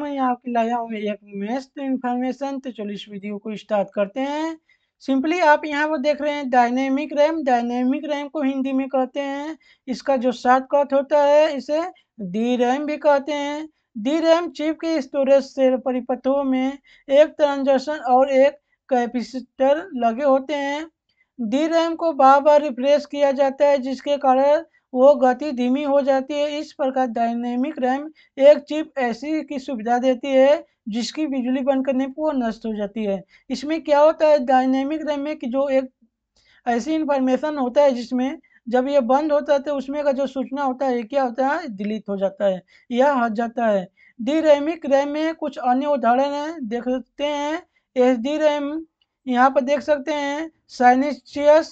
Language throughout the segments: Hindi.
मैं यहाँ पे लाया हूँ एक मेस्ट इन्फॉर्मेशन तो चलो इस वीडियो को स्टार्ट करते हैं सिंपली आप यहाँ वो देख रहे हैं डायनेमिक रैम डायनेमिक रैम को हिंदी में कहते हैं इसका जो शॉर्टकट होता है इसे डी रैम भी कहते हैं डी रैम चिप के स्टोरेज से परिपथों में एक ट्रांजेक्शन और एक कैपेसिटर लगे होते हैं डी रैम को बार बार रिफ्रेश किया जाता है जिसके कारण वो गति धीमी हो जाती है इस प्रकार डायनेमिक रैम एक चिप ऐसी की सुविधा देती है जिसकी बिजली बंद करने पर वो नष्ट हो जाती है इसमें क्या होता है डायनेमिक रैम में कि जो एक ऐसी इंफॉर्मेशन होता है जिसमें जब ये बंद होता है तो उसमें का जो सूचना होता है क्या होता है डिलीट हो जाता है या हट जाता है डी रैमिक रैम में कुछ अन्य उदाहरण है देख सकते हैं एस डी रैम यहाँ पर देख सकते हैं साइनिशियस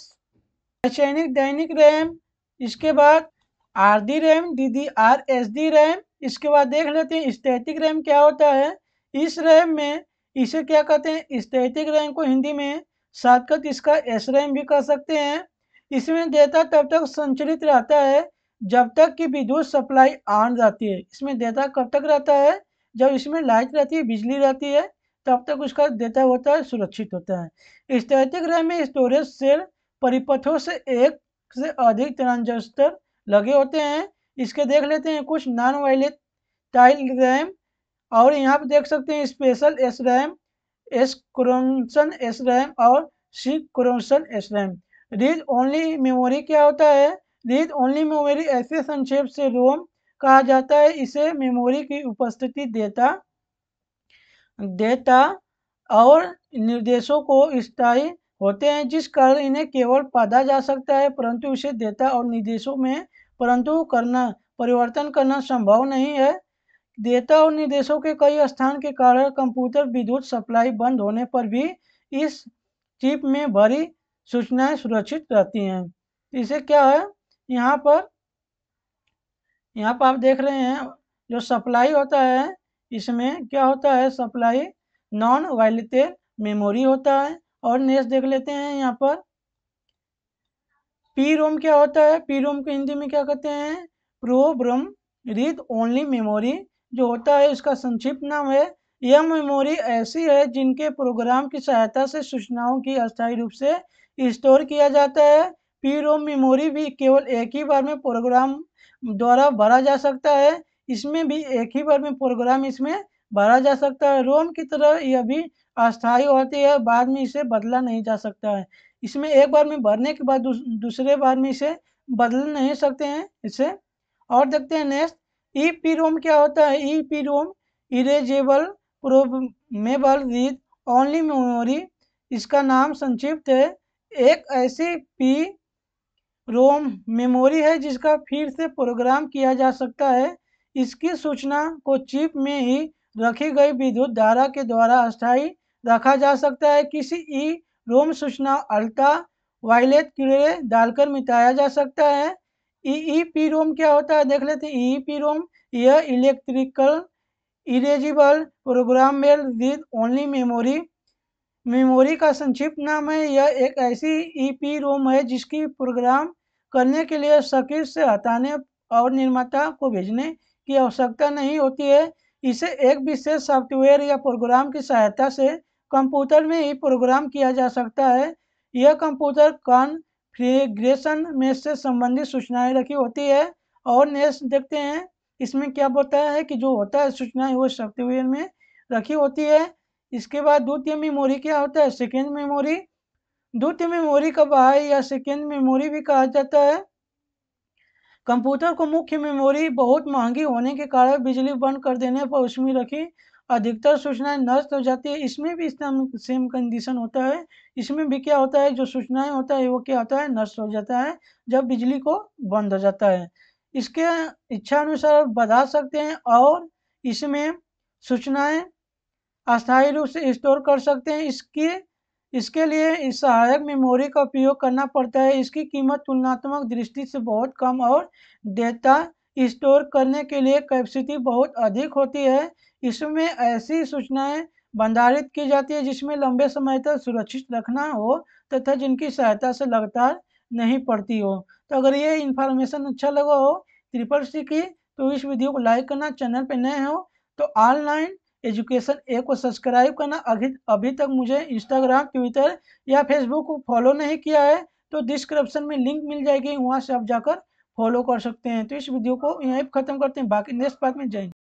रासायनिक दैनिक रैम इसके बाद R D RAM D D R S D RAM इसके बाद देख लेते हैं स्टैटिक रैम क्या होता है इस रैम में इसे क्या कहते हैं स्टैटिक रैम को हिंदी में शॉर्टकट इसका एस रैम भी कह सकते हैं इसमें डेटा तब तक संचलित रहता है जब तक कि विद्युत सप्लाई ऑन रहती है इसमें डेटा कब तक रहता है जब इसमें लाइट रहती है बिजली रहती है तब तक उसका डेटा होता है सुरक्षित होता है स्टैटिक रैम में स्टोरेज सेल परिपथों से एक से अधिक तिरंजस्तर लगे होते हैं इसके देख लेते हैं कुछ नॉन वायलेट टाइल रैम और यहाँ पे देख सकते हैं स्पेशल एस रैम एस क्रोमसन एस रैम और सी क्रोमसन S RAM read only memory क्या होता है रीड ओनली मेमोरी ऐसे संक्षेप से रोम कहा जाता है इसे मेमोरी की उपस्थिति देता देता और निर्देशों को स्थायी होते हैं जिस कारण इन्हें केवल पादा जा सकता है परंतु उसे देता और निर्देशों में परंतु करना परिवर्तन करना संभव नहीं है देता और निर्देशों के कई स्थान के कारण कंप्यूटर विद्युत सप्लाई बंद होने पर भी इस चिप में भरी सूचनाएं सुरक्षित रहती हैं इसे क्या है यहाँ पर यहाँ पर आप देख रहे हैं जो सप्लाई होता है इसमें क्या होता है सप्लाई नॉन वायलेटेड मेमोरी होता है और नेक्स्ट देख लेते हैं यहाँ पर पी रोम क्या होता है पी रोम को हिंदी में क्या कहते हैं ब्रम रीड ओनली मेमोरी जो होता है उसका संक्षिप्त नाम है यह मेमोरी ऐसी है जिनके प्रोग्राम की सहायता से सूचनाओं की अस्थायी रूप से स्टोर किया जाता है पी रोम मेमोरी भी केवल एक ही बार में प्रोग्राम द्वारा भरा जा सकता है इसमें भी एक ही बार में प्रोग्राम इसमें भरा जा सकता है रोम की तरह यह भी अस्थायी होती है बाद में इसे बदला नहीं जा सकता है इसमें एक बार में भरने के बाद दूसरे बार में इसे बदल नहीं सकते हैं इसे और देखते हैं नेक्स्ट ई पी रोम क्या होता है E P ROM erasable programmable read only memory इसका नाम संक्षिप्त है एक ऐसी पी रोम मेमोरी है जिसका फिर से प्रोग्राम किया जा सकता है इसकी सूचना को चिप में ही रखी गई विद्युत धारा के द्वारा अस्थायी रखा जा सकता है किसी ई रोम सूचना अल्टा वायलेट कीड़े डालकर मिटाया जा सकता है ई पी रोम क्या होता है देख लेते ई पी रोम यह electrical erasable programmable read only memory memory का संक्षिप्त नाम है यह एक ऐसी ई पी रोम है जिसकी प्रोग्राम करने के लिए सकिर से हटाने और निर्माता को भेजने की आवश्यकता नहीं होती है इसे एक विशेष सॉफ्टवेयर या प्रोग्राम की सहायता से कंप्यूटर में ही प्रोग्राम किया जा सकता है यह कंप्यूटर कॉन्फ्रिग्रेशन में से संबंधित सूचनाएं रखी होती है और नेक्स्ट देखते हैं इसमें क्या बताया है कि जो होता है सूचनाएं वो सॉफ्टवेयर में रखी होती है इसके बाद द्वितीय मेमोरी क्या होता है सेकेंड मेमोरी द्वितीय मेमोरी का बाह्य या सेकेंड मेमोरी भी कहा जाता है कंप्यूटर को मुख्य मेमोरी बहुत महंगी होने के कारण बिजली बंद कर देने पर उसमें रखी अधिकतर सूचनाएं नष्ट हो जाती है इसमें भी सेम कंडीशन होता है इसमें भी क्या होता है जो सूचनाएं होता है वो क्या होता है नष्ट हो जाता है जब बिजली को बंद हो जाता है इसके इच्छा अनुसार बढ़ा सकते हैं और इसमें सूचनाएं अस्थायी रूप से स्टोर कर सकते हैं इसके इसके लिए इस सहायक मेमोरी का उपयोग करना पड़ता है इसकी कीमत तुलनात्मक दृष्टि से बहुत कम और डेटा स्टोर करने के लिए कैपेसिटी बहुत अधिक होती है इसमें ऐसी सूचनाएं भंडारित की जाती है जिसमें लंबे समय तक सुरक्षित रखना हो तथा जिनकी सहायता से लगातार नहीं पड़ती हो तो अगर ये इन्फॉर्मेशन अच्छा लगा हो ट्रिपल सी की तो इस वीडियो को लाइक करना चैनल पर नए हो तो ऑनलाइन एजुकेशन ए को सब्सक्राइब करना अभी अभी तक मुझे इंस्टाग्राम ट्विटर या फेसबुक को फॉलो नहीं किया है तो डिस्क्रिप्शन में लिंक मिल जाएगी वहाँ से आप जाकर फॉलो कर सकते हैं तो इस वीडियो को यहीं खत्म करते हैं बाकी नेक्स्ट पार्ट में जाएंगे